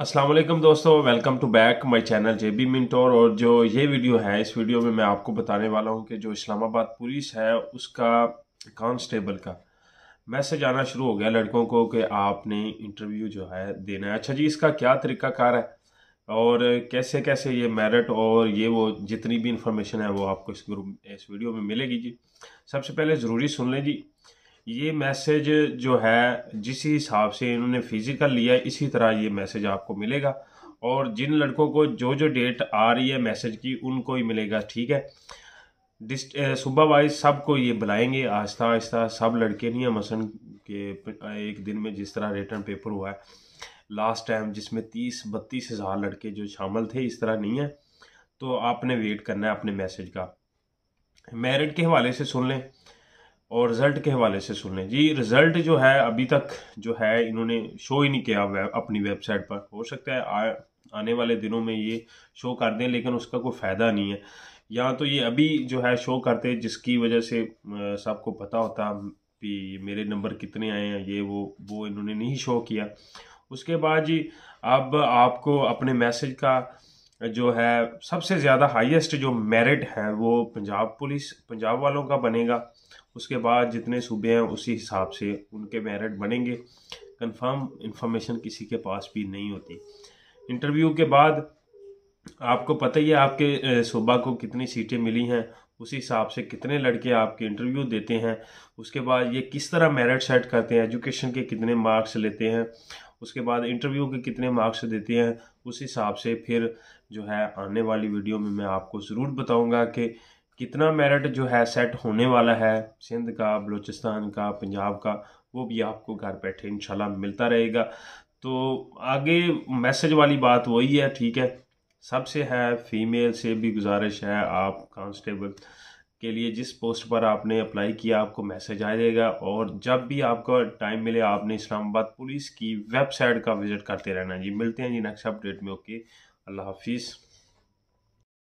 असलम दोस्तों welcome to back my channel J B mentor और जो ये वीडियो है इस वीडियो में मैं आपको बताने वाला हूँ कि जो इस्लामाबाद पुलिस है उसका कांस्टेबल का मैसेज आना शुरू हो गया लड़कों को कि आपने इंटरव्यू जो है देना है अच्छा जी इसका क्या तरीका कार है और कैसे कैसे ये मेरिट और ये वो जितनी भी इंफॉर्मेशन है वो आपको इस ग्रुप इस वीडियो में मिलेगी जी सबसे पहले ज़रूरी सुन लें जी ये मैसेज जो है जिस हिसाब से इन्होंने फिज़िकल लिया इसी तरह ये मैसेज आपको मिलेगा और जिन लड़कों को जो जो डेट आ रही है मैसेज की उनको ही मिलेगा ठीक है डिस्ट सुबह वाइज सबको ये बुलाएंगे आहिस्ता आहिस्ता सब लड़के नहीं है मसन के एक दिन में जिस तरह रिटर्न पेपर हुआ है लास्ट टाइम जिसमें तीस बत्तीस हज़ार लड़के जो शामिल थे इस तरह नहीं है तो आपने वेट करना है अपने मैसेज का मेरिट के हवाले से सुन लें और रिज़ल्ट के हवाले से सुन लें जी रिज़ल्ट जो है अभी तक जो है इन्होंने शो ही नहीं किया वे, अपनी वेबसाइट पर हो सकता है आ, आने वाले दिनों में ये शो कर दें लेकिन उसका कोई फ़ायदा नहीं है या तो ये अभी जो है शो करते जिसकी वजह से सबको पता होता कि मेरे नंबर कितने आए हैं ये वो वो इन्होंने नहीं शो किया उसके बाद जी अब आपको अपने मैसेज का जो है सबसे ज़्यादा हाईएस्ट जो मेरिट है वो पंजाब पुलिस पंजाब वालों का बनेगा उसके बाद जितने सूबे हैं उसी हिसाब से उनके मेरिट बनेंगे कंफर्म इंफॉर्मेशन किसी के पास भी नहीं होती इंटरव्यू के बाद आपको पता ही है आपके सूबा को कितनी सीटें मिली हैं उसी हिसाब से कितने लड़के आपके इंटरव्यू देते हैं उसके बाद ये किस तरह मेरिट सेट करते हैं एजुकेशन के कितने मार्क्स लेते हैं उसके बाद इंटरव्यू के कितने मार्क्स देते हैं उस हिसाब से फिर जो है आने वाली वीडियो में मैं आपको ज़रूर बताऊँगा कि कितना मेरिट जो है सेट होने वाला है सिंध का बलूचिस्तान का पंजाब का वो भी आपको घर बैठे इंशाल्लाह मिलता रहेगा तो आगे मैसेज वाली बात वही है ठीक है सबसे है फीमेल से भी गुजारिश है आप कांस्टेबल के लिए जिस पोस्ट पर आपने अप्लाई किया आपको मैसेज आ जाएगा और जब भी आपको टाइम मिले आपने इस्लामाबाद पुलिस की वेबसाइट का विज़िट करते रहना जी मिलते हैं जी नेक्स्ट अपडेट में ओके अल्लाह हाफिज़